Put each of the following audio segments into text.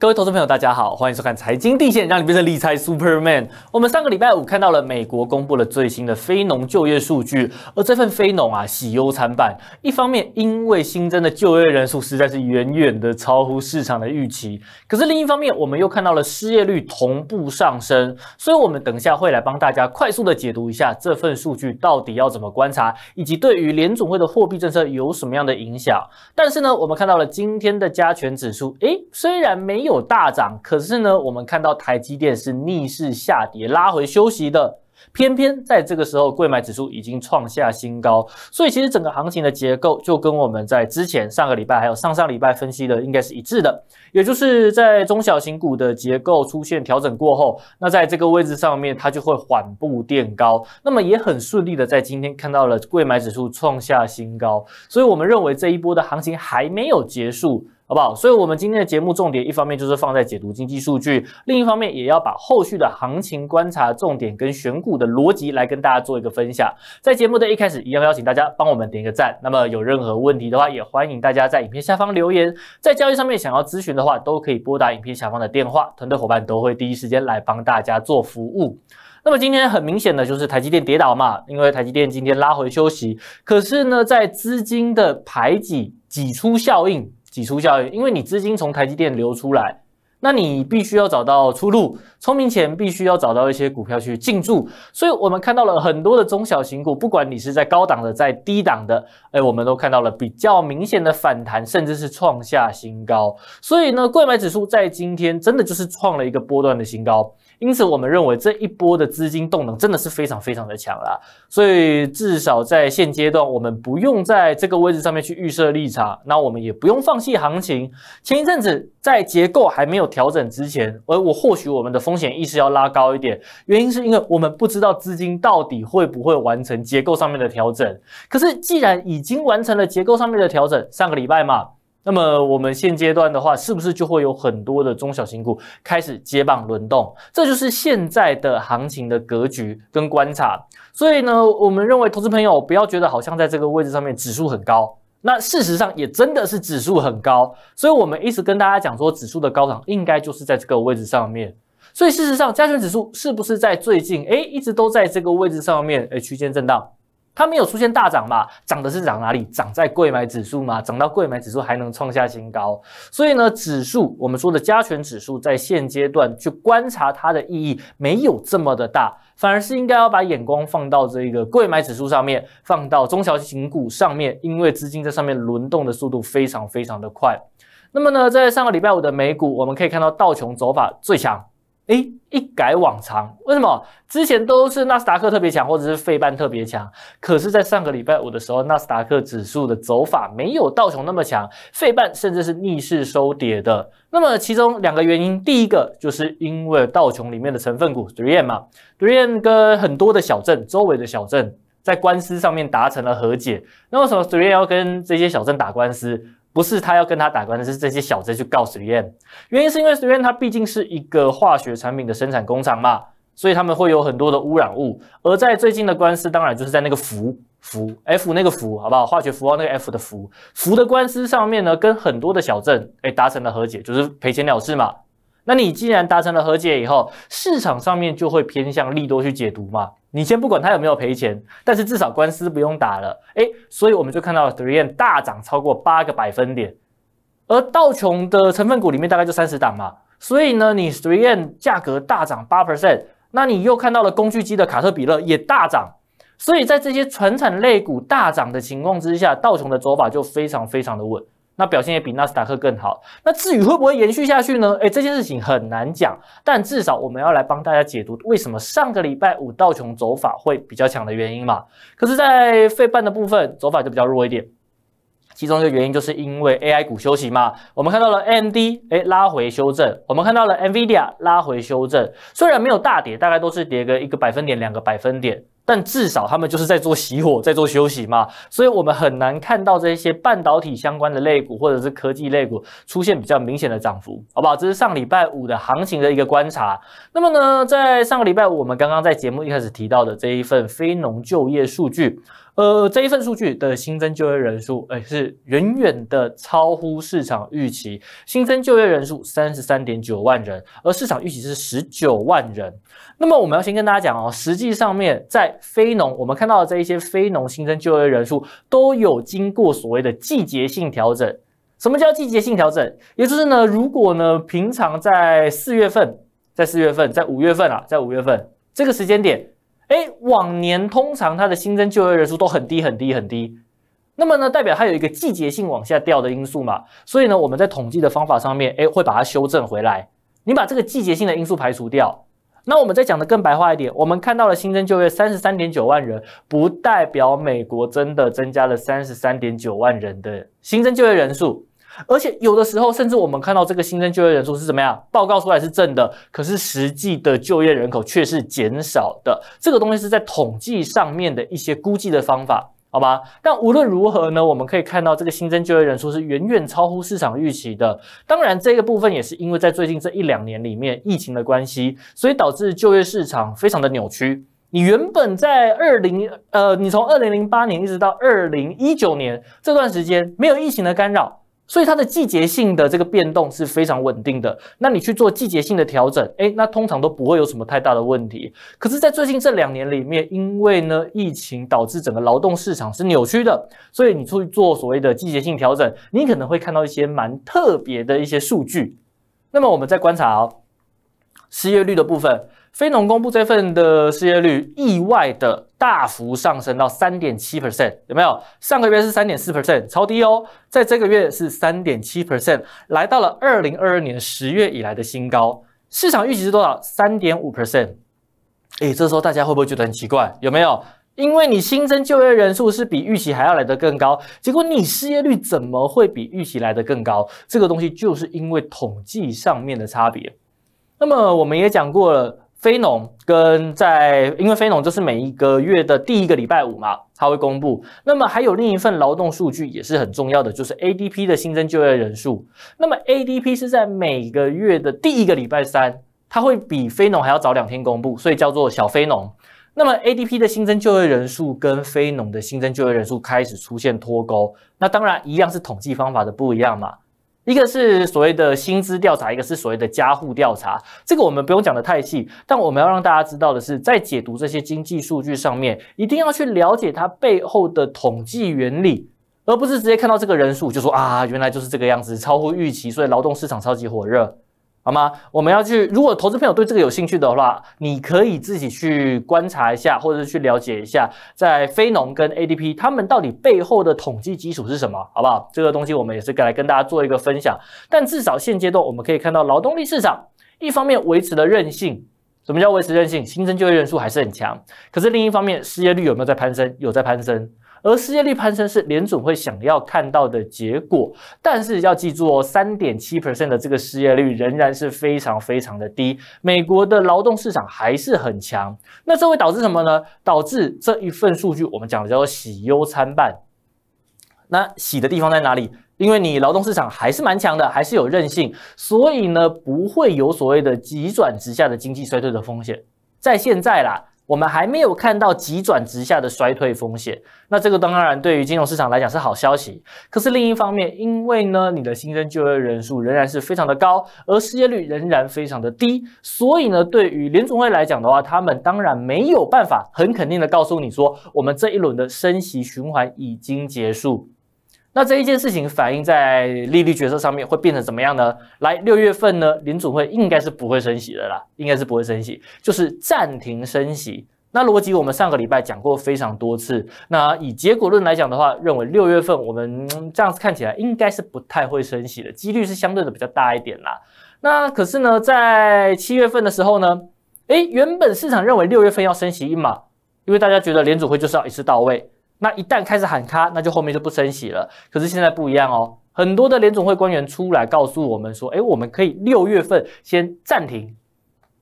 各位投资朋友，大家好，欢迎收看《财经地线》，让你变成理财 Superman。我们上个礼拜五看到了美国公布了最新的非农就业数据，而这份非农啊喜忧参半。一方面，因为新增的就业人数实在是远远的超乎市场的预期；可是另一方面，我们又看到了失业率同步上升。所以，我们等下会来帮大家快速的解读一下这份数据到底要怎么观察，以及对于联总会的货币政策有什么样的影响。但是呢，我们看到了今天的加权指数，诶，虽然没有。有大涨，可是呢，我们看到台积电是逆势下跌，拉回休息的。偏偏在这个时候，贵买指数已经创下新高，所以其实整个行情的结构就跟我们在之前上个礼拜还有上上礼拜分析的应该是一致的，也就是在中小型股的结构出现调整过后，那在这个位置上面它就会缓步垫高，那么也很顺利的在今天看到了贵买指数创下新高，所以我们认为这一波的行情还没有结束。好不好？所以，我们今天的节目重点，一方面就是放在解读经济数据，另一方面也要把后续的行情观察重点跟选股的逻辑来跟大家做一个分享。在节目的一开始，一样邀请大家帮我们点一个赞。那么，有任何问题的话，也欢迎大家在影片下方留言。在交易上面想要咨询的话，都可以拨打影片下方的电话，团队伙伴都会第一时间来帮大家做服务。那么，今天很明显的就是台积电跌倒嘛，因为台积电今天拉回休息，可是呢，在资金的排挤挤出效应。挤出效应，因为你资金从台积电流出来，那你必须要找到出路。聪明钱必须要找到一些股票去进驻，所以我们看到了很多的中小型股，不管你是在高档的，在低档的，哎，我们都看到了比较明显的反弹，甚至是创下新高。所以呢，贵买指数在今天真的就是创了一个波段的新高。因此，我们认为这一波的资金动能真的是非常非常的强啦。所以，至少在现阶段，我们不用在这个位置上面去预设利差，那我们也不用放弃行情。前一阵子在结构还没有调整之前，而我或许我们的风险意识要拉高一点，原因是因为我们不知道资金到底会不会完成结构上面的调整。可是，既然已经完成了结构上面的调整，上个礼拜嘛。那么我们现阶段的话，是不是就会有很多的中小型股开始接棒轮动？这就是现在的行情的格局跟观察。所以呢，我们认为投资朋友不要觉得好像在这个位置上面指数很高，那事实上也真的是指数很高。所以我们一直跟大家讲说，指数的高涨应该就是在这个位置上面。所以事实上，加权指数是不是在最近哎一直都在这个位置上面哎区间震荡？它没有出现大涨吧？涨的是涨哪里？涨在柜买指数嘛，涨到柜买指数还能创下新高？所以呢，指数我们说的加权指数在现阶段去观察它的意义没有这么的大，反而是应该要把眼光放到这个柜买指数上面，放到中小型股上面，因为资金在上面轮动的速度非常非常的快。那么呢，在上个礼拜五的美股，我们可以看到道琼走法最强。哎，一改往常，为什么之前都是纳斯达克特别强，或者是费半特别强？可是，在上个礼拜五的时候，纳斯达克指数的走法没有道琼那么强，费半甚至是逆势收跌的。那么，其中两个原因，第一个就是因为道琼里面的成分股 d h a e e 嘛，Duane 跟很多的小镇周围的小镇在官司上面达成了和解。那为什么 d h a e e 要跟这些小镇打官司？不是他要跟他打官司，是这些小子去告水 n 原因是因为水 n 它毕竟是一个化学产品的生产工厂嘛，所以他们会有很多的污染物。而在最近的官司，当然就是在那个氟氟 F 那个氟，好不好？化学符号那个 F 的氟氟的官司上面呢，跟很多的小镇哎达成了和解，就是赔钱了事嘛。那你既然达成了和解以后，市场上面就会偏向利多去解读嘛。你先不管他有没有赔钱，但是至少官司不用打了。哎，所以我们就看到 Three N 大涨超过八个百分点，而道琼的成分股里面大概就三十档嘛。所以呢，你 Three N 价格大涨八 percent，那你又看到了工具机的卡特彼勒也大涨。所以在这些传产类股大涨的情况之下，道琼的走法就非常非常的稳。那表现也比纳斯达克更好。那至于会不会延续下去呢？哎，这件事情很难讲。但至少我们要来帮大家解读为什么上个礼拜五道琼走法会比较强的原因嘛。可是，在费半的部分走法就比较弱一点。其中一个原因就是因为 AI 股休息嘛。我们看到了 AMD，哎，拉回修正。我们看到了 NVIDIA 拉回修正。虽然没有大跌，大概都是跌个一个百分点、两个百分点。但至少他们就是在做熄火，在做休息嘛，所以我们很难看到这些半导体相关的类股或者是科技类股出现比较明显的涨幅，好不好？这是上礼拜五的行情的一个观察。那么呢，在上个礼拜五，我们刚刚在节目一开始提到的这一份非农就业数据。呃，这一份数据的新增就业人数，哎，是远远的超乎市场预期。新增就业人数三十三点九万人，而市场预期是十九万人。那么，我们要先跟大家讲哦，实际上面在非农，我们看到的这一些非农新增就业人数，都有经过所谓的季节性调整。什么叫季节性调整？也就是呢，如果呢平常在四月份，在四月份，在五月份啊，在五月份这个时间点。哎，往年通常它的新增就业人数都很低很低很低，那么呢，代表它有一个季节性往下掉的因素嘛，所以呢，我们在统计的方法上面，哎，会把它修正回来。你把这个季节性的因素排除掉，那我们再讲的更白话一点，我们看到了新增就业三十三点九万人，不代表美国真的增加了三十三点九万人的新增就业人数。而且有的时候，甚至我们看到这个新增就业人数是怎么样，报告出来是正的，可是实际的就业人口却是减少的。这个东西是在统计上面的一些估计的方法，好吧，但无论如何呢，我们可以看到这个新增就业人数是远远超乎市场预期的。当然，这个部分也是因为在最近这一两年里面，疫情的关系，所以导致就业市场非常的扭曲。你原本在二零呃，你从二零零八年一直到二零一九年这段时间，没有疫情的干扰。所以它的季节性的这个变动是非常稳定的。那你去做季节性的调整，哎，那通常都不会有什么太大的问题。可是，在最近这两年里面，因为呢疫情导致整个劳动市场是扭曲的，所以你出去做所谓的季节性调整，你可能会看到一些蛮特别的一些数据。那么我们再观察哦，失业率的部分，非农公布这份的失业率意外的。大幅上升到三点七 percent，有没有？上个月是三点四 percent，超低哦。在这个月是三点七 percent，来到了二零二二年十月以来的新高。市场预期是多少？三点五 percent。哎，这时候大家会不会觉得很奇怪？有没有？因为你新增就业人数是比预期还要来得更高，结果你失业率怎么会比预期来得更高？这个东西就是因为统计上面的差别。那么我们也讲过了。非农跟在，因为非农就是每一个月的第一个礼拜五嘛，它会公布。那么还有另一份劳动数据也是很重要的，就是 ADP 的新增就业人数。那么 ADP 是在每个月的第一个礼拜三，它会比非农还要早两天公布，所以叫做小非农。那么 ADP 的新增就业人数跟非农的新增就业人数开始出现脱钩，那当然一样是统计方法的不一样嘛。一个是所谓的薪资调查，一个是所谓的加户调查，这个我们不用讲得太细。但我们要让大家知道的是，在解读这些经济数据上面，一定要去了解它背后的统计原理，而不是直接看到这个人数就说啊，原来就是这个样子，超乎预期，所以劳动市场超级火热。好吗？我们要去，如果投资朋友对这个有兴趣的话，你可以自己去观察一下，或者去了解一下，在非农跟 ADP 他们到底背后的统计基础是什么，好不好？这个东西我们也是来跟大家做一个分享。但至少现阶段，我们可以看到劳动力市场一方面维持了韧性，什么叫维持韧性？新增就业人数还是很强，可是另一方面，失业率有没有在攀升？有在攀升。而失业率攀升是联储会想要看到的结果，但是要记住哦，三点七 percent 的这个失业率仍然是非常非常的低，美国的劳动市场还是很强。那这会导致什么呢？导致这一份数据我们讲的叫做喜忧参半。那喜的地方在哪里？因为你劳动市场还是蛮强的，还是有韧性，所以呢，不会有所谓的急转直下的经济衰退的风险。在现在啦。我们还没有看到急转直下的衰退风险，那这个当然对于金融市场来讲是好消息。可是另一方面，因为呢你的新增就业人数仍然是非常的高，而失业率仍然非常的低，所以呢对于联总会来讲的话，他们当然没有办法很肯定的告诉你说，我们这一轮的升息循环已经结束。那这一件事情反映在利率决策上面会变成怎么样呢？来，六月份呢，联储会应该是不会升息的啦，应该是不会升息，就是暂停升息。那逻辑我们上个礼拜讲过非常多次。那以结果论来讲的话，认为六月份我们这样子看起来应该是不太会升息的，几率是相对的比较大一点啦。那可是呢，在七月份的时候呢，诶，原本市场认为六月份要升息一码，因为大家觉得联储会就是要一次到位。那一旦开始喊咔，那就后面就不升息了。可是现在不一样哦，很多的联总会官员出来告诉我们说：“哎，我们可以六月份先暂停。”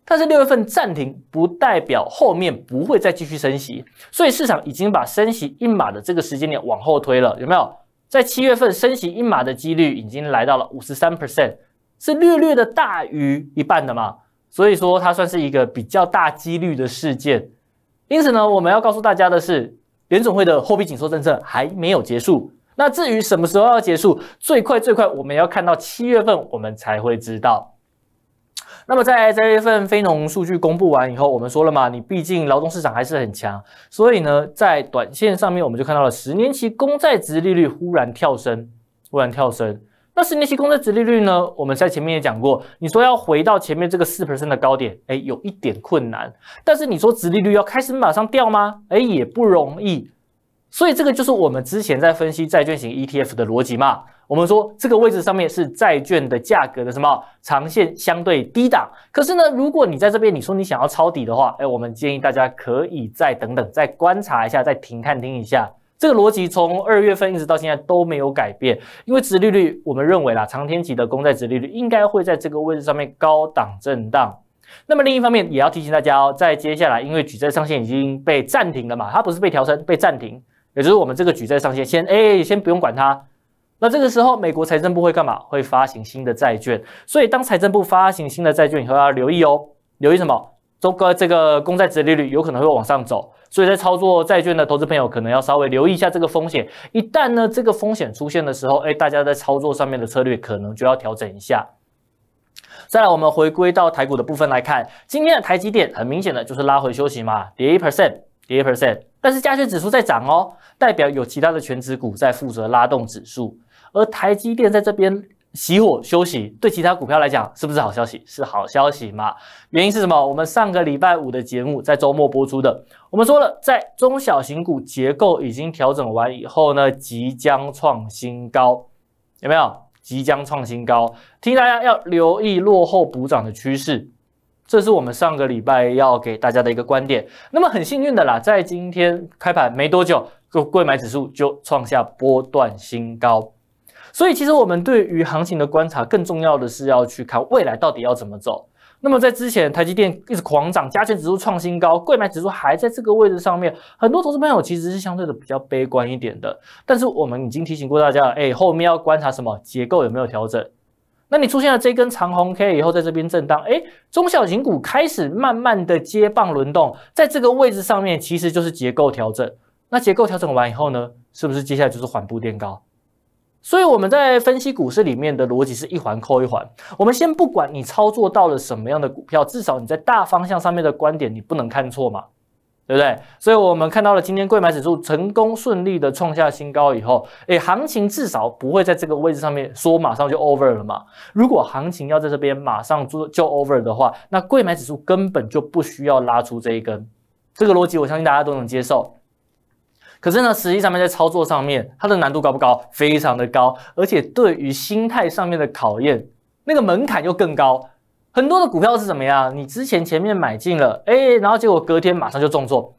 但是六月份暂停不代表后面不会再继续升息，所以市场已经把升息一码的这个时间点往后推了，有没有？在七月份升息一码的几率已经来到了五十三 percent，是略略的大于一半的嘛？所以说它算是一个比较大几率的事件。因此呢，我们要告诉大家的是。联总会的货币紧缩政策还没有结束，那至于什么时候要结束，最快最快我们要看到七月份，我们才会知道。那么在七月份非农数据公布完以后，我们说了嘛，你毕竟劳动市场还是很强，所以呢，在短线上面我们就看到了十年期公债值利率忽然跳升，忽然跳升。那十年期公债殖利率呢？我们在前面也讲过，你说要回到前面这个四 percent 的高点，哎，有一点困难。但是你说殖利率要开始马上掉吗？哎，也不容易。所以这个就是我们之前在分析债券型 ETF 的逻辑嘛。我们说这个位置上面是债券的价格的什么长线相对低档。可是呢，如果你在这边你说你想要抄底的话，哎，我们建议大家可以再等等，再观察一下，再停看听一下。这个逻辑从二月份一直到现在都没有改变，因为殖利率，我们认为啦，长天期的公债殖利率应该会在这个位置上面高档震荡。那么另一方面也要提醒大家哦，在接下来，因为举债上限已经被暂停了嘛，它不是被调升，被暂停，也就是我们这个举债上限先，哎，先不用管它。那这个时候，美国财政部会干嘛？会发行新的债券。所以当财政部发行新的债券以后，要留意哦，留意什么？中个这个公债殖利率有可能会往上走，所以在操作债券的投资朋友可能要稍微留意一下这个风险。一旦呢这个风险出现的时候，哎，大家在操作上面的策略可能就要调整一下。再来，我们回归到台股的部分来看，今天的台积电很明显的就是拉回休息嘛，跌一 percent，跌一 percent，但是加权指数在涨哦，代表有其他的全职股在负责拉动指数，而台积电在这边。熄火休息，对其他股票来讲是不是好消息？是好消息嘛？原因是什么？我们上个礼拜五的节目在周末播出的，我们说了，在中小型股结构已经调整完以后呢，即将创新高，有没有？即将创新高，提醒大家要留意落后补涨的趋势，这是我们上个礼拜要给大家的一个观点。那么很幸运的啦，在今天开盘没多久，贵买指数就创下波段新高。所以，其实我们对于行情的观察，更重要的是要去看未来到底要怎么走。那么，在之前台积电一直狂涨，加权指数创新高，柜买指数还在这个位置上面，很多投资朋友其实是相对的比较悲观一点的。但是我们已经提醒过大家了，哎，后面要观察什么结构有没有调整？那你出现了这根长红 K 以后，在这边震荡，哎，中小型股开始慢慢的接棒轮动，在这个位置上面，其实就是结构调整。那结构调整完以后呢，是不是接下来就是缓步垫高？所以我们在分析股市里面的逻辑是一环扣一环。我们先不管你操作到了什么样的股票，至少你在大方向上面的观点你不能看错嘛，对不对？所以我们看到了今天贵买指数成功顺利的创下新高以后，哎，行情至少不会在这个位置上面说马上就 over 了嘛。如果行情要在这边马上就就 over 的话，那贵买指数根本就不需要拉出这一根。这个逻辑我相信大家都能接受。可是呢，实际上面在操作上面，它的难度高不高？非常的高，而且对于心态上面的考验，那个门槛又更高。很多的股票是怎么样？你之前前面买进了，哎，然后结果隔天马上就重做，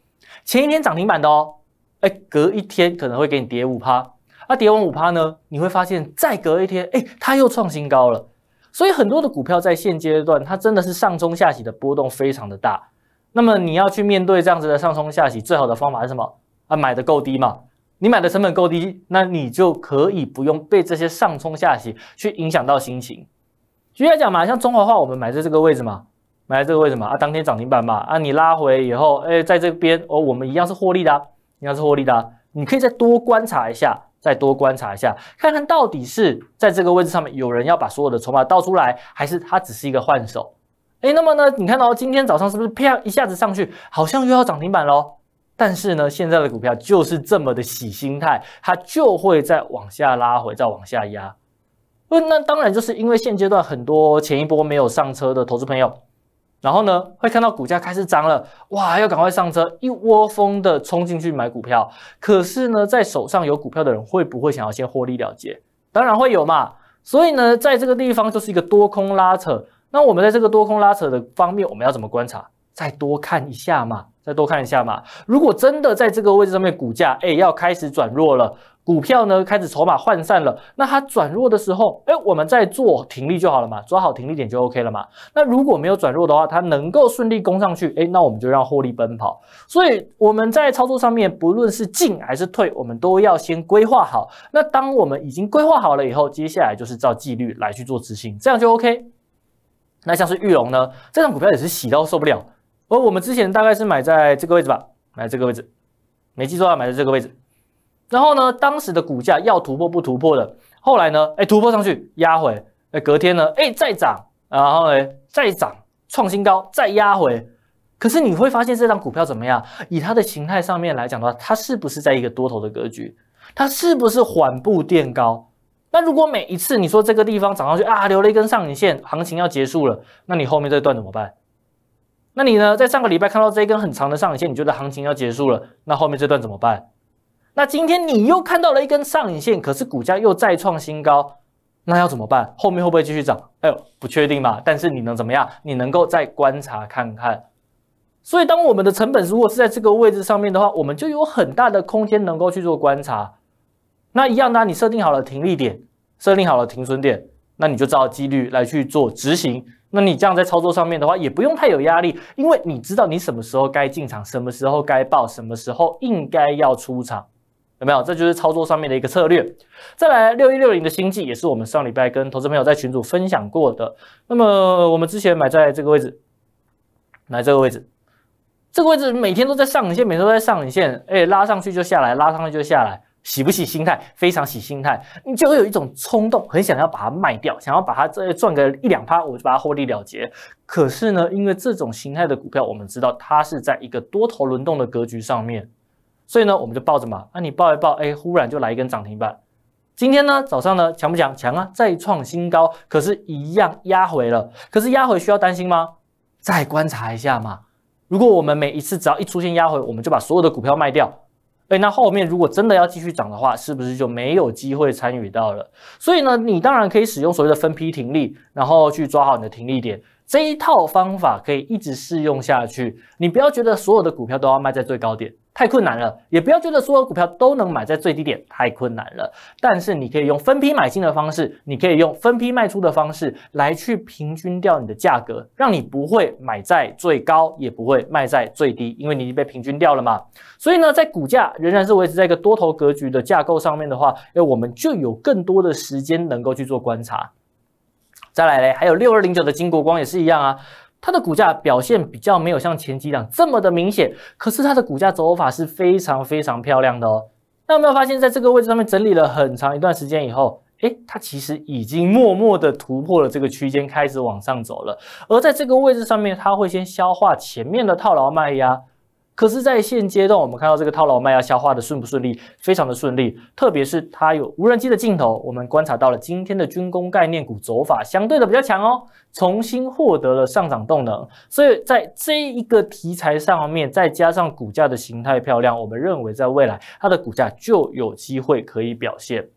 前一天涨停板的哦，哎，隔一天可能会给你跌五趴，啊，跌完五趴呢，你会发现再隔一天，哎，它又创新高了。所以很多的股票在现阶段，它真的是上冲下洗的波动非常的大。那么你要去面对这样子的上冲下洗，最好的方法是什么？啊，买的够低嘛？你买的成本够低，那你就可以不用被这些上冲下洗去影响到心情。举例讲嘛，像中华的我们买在这个位置嘛，买在这个位置嘛，啊，当天涨停板嘛，啊，你拉回以后，哎，在这边哦，我们一样是获利的，一样是获利的。你可以再多观察一下，再多观察一下，看看到底是在这个位置上面有人要把所有的筹码倒出来，还是它只是一个换手。哎，那么呢，你看到今天早上是不是啪一下子上去，好像又要涨停板喽？但是呢，现在的股票就是这么的洗心态，它就会再往下拉回，再往下压。那那当然就是因为现阶段很多前一波没有上车的投资朋友，然后呢会看到股价开始涨了，哇，要赶快上车，一窝蜂的冲进去买股票。可是呢，在手上有股票的人会不会想要先获利了结？当然会有嘛。所以呢，在这个地方就是一个多空拉扯。那我们在这个多空拉扯的方面，我们要怎么观察？再多看一下嘛。再多看一下嘛，如果真的在这个位置上面，股价哎要开始转弱了，股票呢开始筹码涣散了，那它转弱的时候，哎，我们再做停利就好了嘛，抓好停利点就 OK 了嘛。那如果没有转弱的话，它能够顺利攻上去，哎，那我们就让获利奔跑。所以我们在操作上面，不论是进还是退，我们都要先规划好。那当我们已经规划好了以后，接下来就是照纪律来去做执行，这样就 OK。那像是玉龙呢，这种股票也是洗到受不了。而我们之前大概是买在这个位置吧，买这个位置，没记错啊，买在这个位置。然后呢，当时的股价要突破不突破的，后来呢，哎突破上去压回，哎隔天呢，哎再涨，然后呢再涨创新高再压回。可是你会发现这张股票怎么样？以它的形态上面来讲的话，它是不是在一个多头的格局？它是不是缓步垫高？那如果每一次你说这个地方涨上去啊，留了一根上影线，行情要结束了，那你后面这段怎么办？那你呢？在上个礼拜看到这一根很长的上影线，你觉得行情要结束了？那后面这段怎么办？那今天你又看到了一根上影线，可是股价又再创新高，那要怎么办？后面会不会继续涨？哎呦，不确定吧。但是你能怎么样？你能够再观察看看。所以当我们的成本如果是在这个位置上面的话，我们就有很大的空间能够去做观察。那一样的，你设定好了停利点，设定好了停损点，那你就照几率来去做执行。那你这样在操作上面的话，也不用太有压力，因为你知道你什么时候该进场，什么时候该报，什么时候应该要出场，有没有？这就是操作上面的一个策略。再来，六一六零的星际也是我们上礼拜跟投资朋友在群组分享过的。那么我们之前买在这个位置，买这个位置，这个位置每天都在上影线，每天都在上影线，哎，拉上去就下来，拉上去就下来。喜不喜心态非常喜心态，你就会有一种冲动，很想要把它卖掉，想要把它再赚个一两趴，我就把它获利了结。可是呢，因为这种形态的股票，我们知道它是在一个多头轮动的格局上面，所以呢，我们就抱着嘛，那你抱一抱，哎，忽然就来一根涨停板。今天呢，早上呢强不强？强啊，再创新高。可是，一样压回了。可是压回需要担心吗？再观察一下嘛。如果我们每一次只要一出现压回，我们就把所有的股票卖掉。哎，那后面如果真的要继续涨的话，是不是就没有机会参与到了？所以呢，你当然可以使用所谓的分批停利，然后去抓好你的停利点，这一套方法可以一直适用下去。你不要觉得所有的股票都要卖在最高点。太困难了，也不要觉得所有股票都能买在最低点，太困难了。但是你可以用分批买进的方式，你可以用分批卖出的方式来去平均掉你的价格，让你不会买在最高，也不会卖在最低，因为你已经被平均掉了嘛。所以呢，在股价仍然是维持在一个多头格局的架构上面的话，那我们就有更多的时间能够去做观察。再来嘞，还有六二零九的金国光也是一样啊。它的股价表现比较没有像前几档这么的明显，可是它的股价走法是非常非常漂亮的哦。那有没有发现，在这个位置上面整理了很长一段时间以后，哎，它其实已经默默的突破了这个区间，开始往上走了。而在这个位置上面，它会先消化前面的套牢卖压。可是，在现阶段，我们看到这个套牢卖压消化的顺不顺利？非常的顺利，特别是它有无人机的镜头，我们观察到了今天的军工概念股走法相对的比较强哦，重新获得了上涨动能。所以，在这一个题材上面，再加上股价的形态漂亮，我们认为在未来它的股价就有机会可以表现。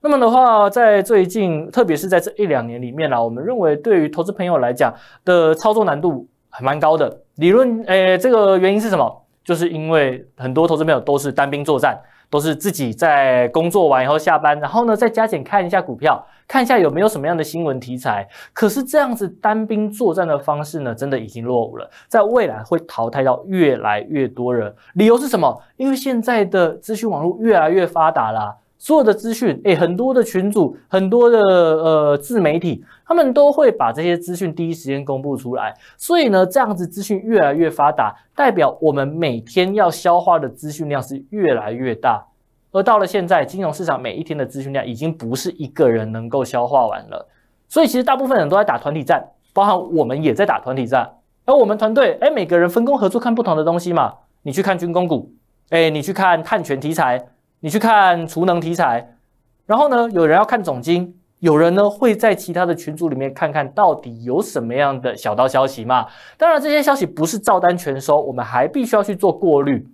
那么的话，在最近，特别是在这一两年里面呢，我们认为对于投资朋友来讲的，操作难度还蛮高的。理论，诶，这个原因是什么？就是因为很多投资朋友都是单兵作战，都是自己在工作完以后下班，然后呢再加减看一下股票，看一下有没有什么样的新闻题材。可是这样子单兵作战的方式呢，真的已经落伍了，在未来会淘汰到越来越多人。理由是什么？因为现在的资讯网络越来越发达了。所有的资讯，哎，很多的群组，很多的呃自媒体，他们都会把这些资讯第一时间公布出来。所以呢，这样子资讯越来越发达，代表我们每天要消化的资讯量是越来越大。而到了现在，金融市场每一天的资讯量已经不是一个人能够消化完了。所以其实大部分人都在打团体战，包含我们也在打团体战。而我们团队，哎，每个人分工合作看不同的东西嘛。你去看军工股，哎，你去看碳权题材。你去看储能题材，然后呢，有人要看总经，有人呢会在其他的群组里面看看到底有什么样的小道消息嘛？当然，这些消息不是照单全收，我们还必须要去做过滤。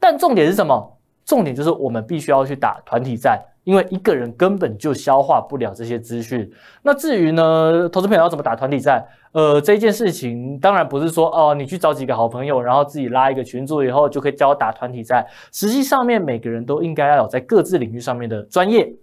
但重点是什么？重点就是我们必须要去打团体战，因为一个人根本就消化不了这些资讯。那至于呢，投资朋友要怎么打团体战？呃，这件事情当然不是说哦，你去找几个好朋友，然后自己拉一个群组以后就可以教打团体战。实际上面每个人都应该要有在各自领域上面的专业。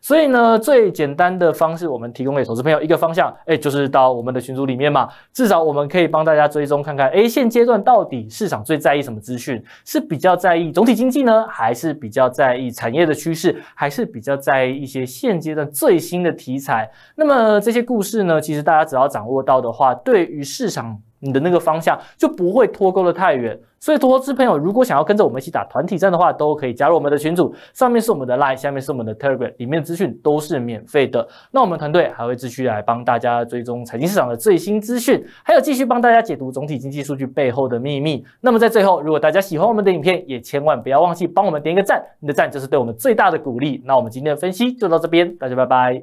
所以呢，最简单的方式，我们提供给投资朋友一个方向，哎，就是到我们的群组里面嘛，至少我们可以帮大家追踪看看，哎，现阶段到底市场最在意什么资讯？是比较在意总体经济呢，还是比较在意产业的趋势，还是比较在意一些现阶段最新的题材？那么这些故事呢，其实大家只要掌握到的话，对于市场。你的那个方向就不会脱钩的太远，所以投资朋友如果想要跟着我们一起打团体战的话，都可以加入我们的群组。上面是我们的 Line，下面是我们的 Telegram，里面的资讯都是免费的。那我们团队还会继续来帮大家追踪财经市场的最新资讯，还有继续帮大家解读总体经济数据背后的秘密。那么在最后，如果大家喜欢我们的影片，也千万不要忘记帮我们点一个赞，你的赞就是对我们最大的鼓励。那我们今天的分析就到这边，大家拜拜。